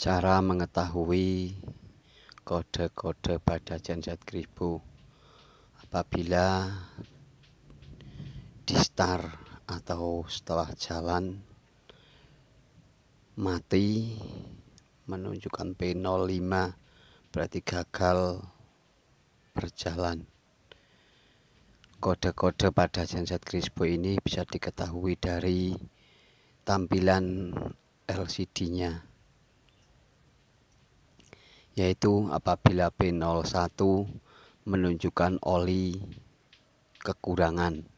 Cara mengetahui kode-kode pada genset kribu apabila di start atau setelah jalan mati menunjukkan P05 berarti gagal berjalan kode-kode pada genset Crispo ini bisa diketahui dari tampilan LCD-nya yaitu apabila P01 menunjukkan oli kekurangan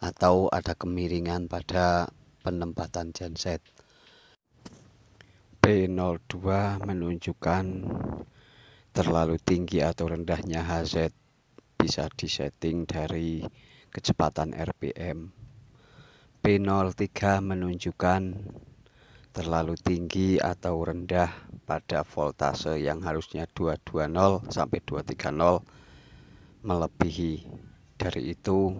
atau ada kemiringan pada penempatan genset. P02 menunjukkan terlalu tinggi atau rendahnya HZ bisa disetting dari kecepatan RPM. P03 menunjukkan terlalu tinggi atau rendah pada voltase yang harusnya 220 sampai 230 melebihi dari itu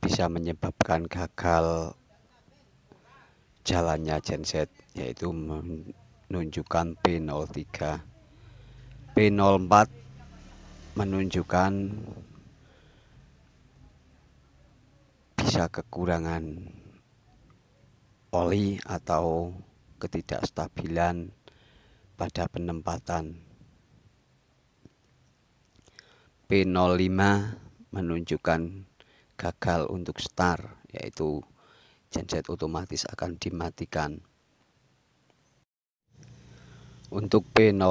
bisa menyebabkan gagal jalannya genset yaitu menunjukkan P03 P04 menunjukkan bisa kekurangan oli atau ketidakstabilan pada penempatan. P05 menunjukkan gagal untuk start, yaitu genset otomatis akan dimatikan. Untuk P06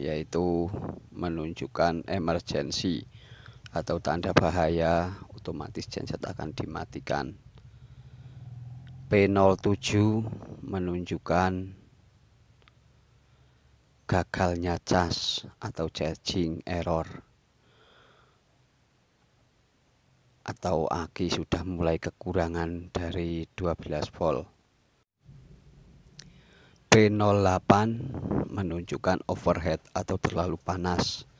yaitu menunjukkan emergency atau tanda bahaya, otomatis genset akan dimatikan. P07 menunjukkan gagalnya cas atau charging error atau aki sudah mulai kekurangan dari 12 volt P08 menunjukkan overhead atau terlalu panas